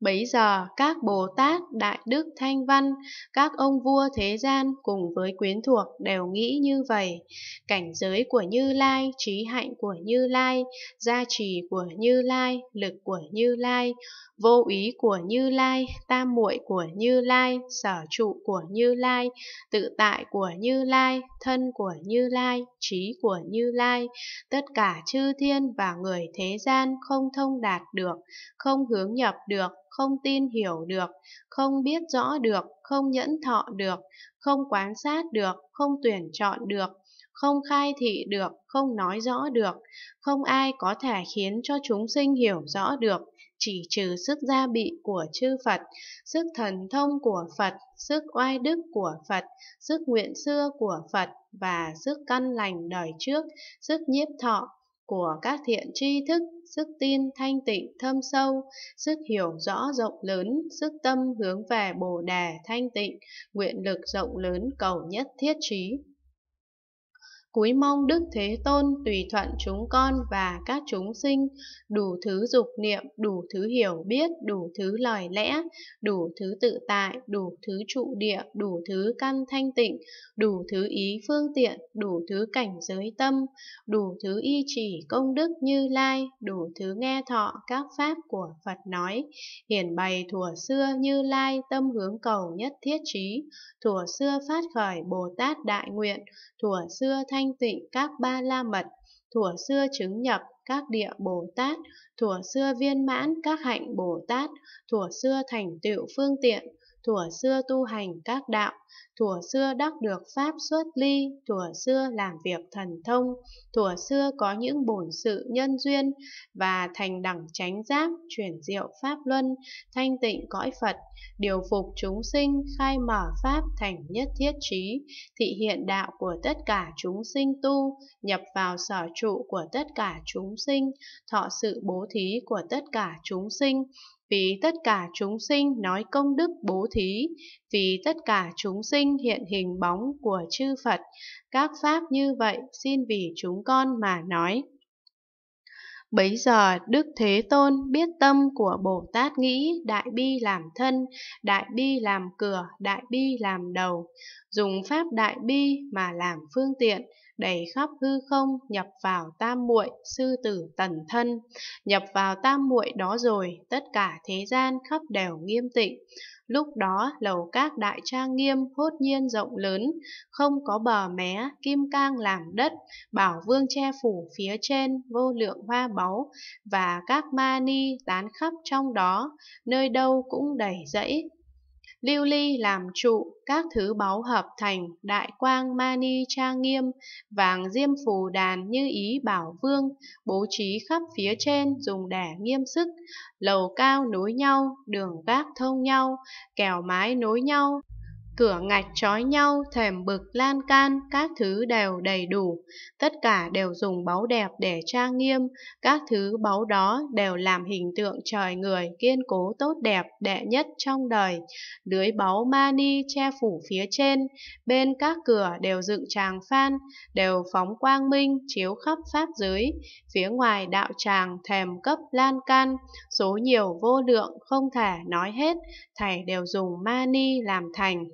Bấy giờ các Bồ Tát, Đại Đức Thanh Văn, các ông vua thế gian cùng với quyến thuộc đều nghĩ như vậy. Cảnh giới của Như Lai, trí hạnh của Như Lai, gia trì của Như Lai, lực của Như Lai, vô ý của Như Lai, tam muội của Như Lai, sở trụ của Như Lai, tự tại của Như Lai, thân của Như Lai, trí của Như Lai, tất cả chư thiên và người thế gian không thông đạt được, không hướng nhập được, không tin hiểu được, không biết rõ được, không nhẫn thọ được, không quán sát được, không tuyển chọn được, không khai thị được, không nói rõ được, không ai có thể khiến cho chúng sinh hiểu rõ được, chỉ trừ sức gia bị của chư Phật, sức thần thông của Phật, sức oai đức của Phật, sức nguyện xưa của Phật và sức căn lành đời trước, sức nhiếp thọ của các thiện tri thức, sức tin thanh tịnh thâm sâu, sức hiểu rõ rộng lớn, sức tâm hướng về Bồ Đề thanh tịnh, nguyện lực rộng lớn cầu nhất thiết trí cúi mong Đức Thế Tôn tùy thuận chúng con và các chúng sinh, đủ thứ dục niệm, đủ thứ hiểu biết, đủ thứ lời lẽ, đủ thứ tự tại, đủ thứ trụ địa, đủ thứ căn thanh tịnh, đủ thứ ý phương tiện, đủ thứ cảnh giới tâm, đủ thứ y chỉ công đức như lai, đủ thứ nghe thọ các pháp của Phật nói, hiển bày thuở xưa như lai tâm hướng cầu nhất thiết trí, thuở xưa phát khởi Bồ Tát đại nguyện, thuở xưa thanh thanh tịnh các ba la mật, thủa xưa chứng nhập các địa Bồ Tát, thủa xưa viên mãn các hạnh Bồ Tát, thủa xưa thành tựu phương tiện, thuở xưa tu hành các đạo, thuở xưa đắc được pháp xuất ly, thuở xưa làm việc thần thông, thuở xưa có những bổn sự nhân duyên và thành đẳng chánh giác, chuyển diệu pháp luân, thanh tịnh cõi Phật, điều phục chúng sinh, khai mở pháp thành nhất thiết trí, thị hiện đạo của tất cả chúng sinh tu, nhập vào sở trụ của tất cả chúng sinh, thọ sự bố thí của tất cả chúng sinh, vì tất cả chúng sinh nói công đức bố thí, vì tất cả chúng sinh hiện hình bóng của chư Phật, các pháp như vậy xin vì chúng con mà nói. Bấy giờ Đức Thế Tôn biết tâm của Bồ Tát nghĩ đại bi làm thân, đại bi làm cửa, đại bi làm đầu, dùng pháp đại bi mà làm phương tiện, đầy khắp hư không nhập vào tam muội sư tử tần thân nhập vào tam muội đó rồi tất cả thế gian khắp đều nghiêm tịnh lúc đó lầu các đại trang nghiêm hốt nhiên rộng lớn không có bờ mé kim cang làm đất bảo vương che phủ phía trên vô lượng hoa báu và các ma ni tán khắp trong đó nơi đâu cũng đầy rẫy lưu ly làm trụ, các thứ báu hợp thành, đại quang mani trang nghiêm, vàng diêm phù đàn như ý bảo vương, bố trí khắp phía trên dùng để nghiêm sức, lầu cao nối nhau, đường gác thông nhau, kèo mái nối nhau, Cửa ngạch trói nhau, thềm bực lan can, các thứ đều đầy đủ. Tất cả đều dùng báu đẹp để trang nghiêm, các thứ báu đó đều làm hình tượng trời người kiên cố tốt đẹp, đệ nhất trong đời. Lưới báu mani che phủ phía trên, bên các cửa đều dựng tràng phan, đều phóng quang minh, chiếu khắp pháp giới. Phía ngoài đạo tràng thềm cấp lan can, số nhiều vô lượng không thể nói hết, thầy đều dùng mani làm thành.